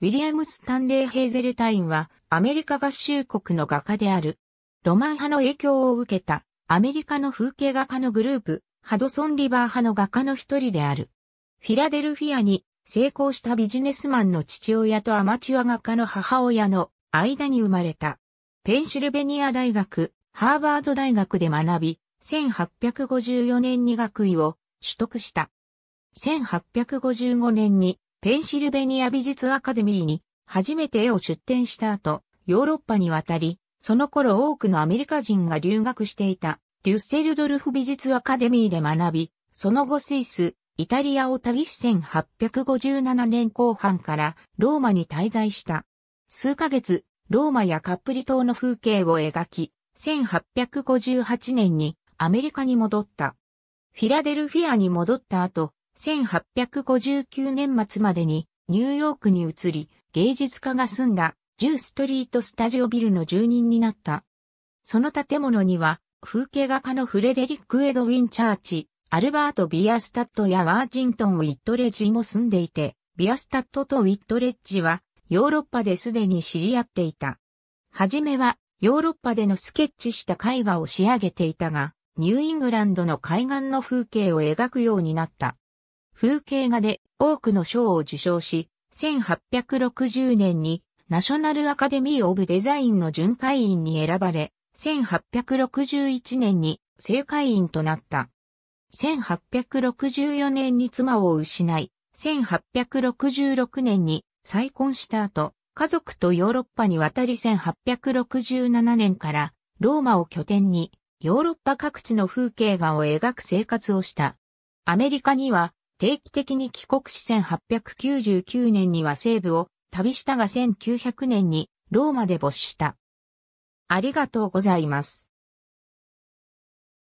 ウィリアム・スタンレー・ヘーゼルタインはアメリカ合衆国の画家である。ロマン派の影響を受けたアメリカの風景画家のグループ、ハドソン・リバー派の画家の一人である。フィラデルフィアに成功したビジネスマンの父親とアマチュア画家の母親の間に生まれた。ペンシルベニア大学、ハーバード大学で学び、1854年に学位を取得した。1855年にペンシルベニア美術アカデミーに初めて絵を出展した後、ヨーロッパに渡り、その頃多くのアメリカ人が留学していたデュッセルドルフ美術アカデミーで学び、その後スイス、イタリアを旅し1857年後半からローマに滞在した。数ヶ月、ローマやカップリ島の風景を描き、1858年にアメリカに戻った。フィラデルフィアに戻った後、1859年末までにニューヨークに移り、芸術家が住んだジューストリートスタジオビルの住人になった。その建物には、風景画家のフレデリック・エドウィン・チャーチ、アルバート・ビアスタットやワージントン・ウィットレッジも住んでいて、ビアスタットとウィットレッジはヨーロッパですでに知り合っていた。はじめはヨーロッパでのスケッチした絵画を仕上げていたが、ニューイングランドの海岸の風景を描くようになった。風景画で多くの賞を受賞し、1860年にナショナルアカデミー・オブ・デザインの巡回員に選ばれ、1861年に正会員となった。1864年に妻を失い、1866年に再婚した後、家族とヨーロッパに渡り1867年からローマを拠点にヨーロッパ各地の風景画を描く生活をした。アメリカには定期的に帰国し1899年には西部を旅したが1900年にローマで没した。ありがとうございます。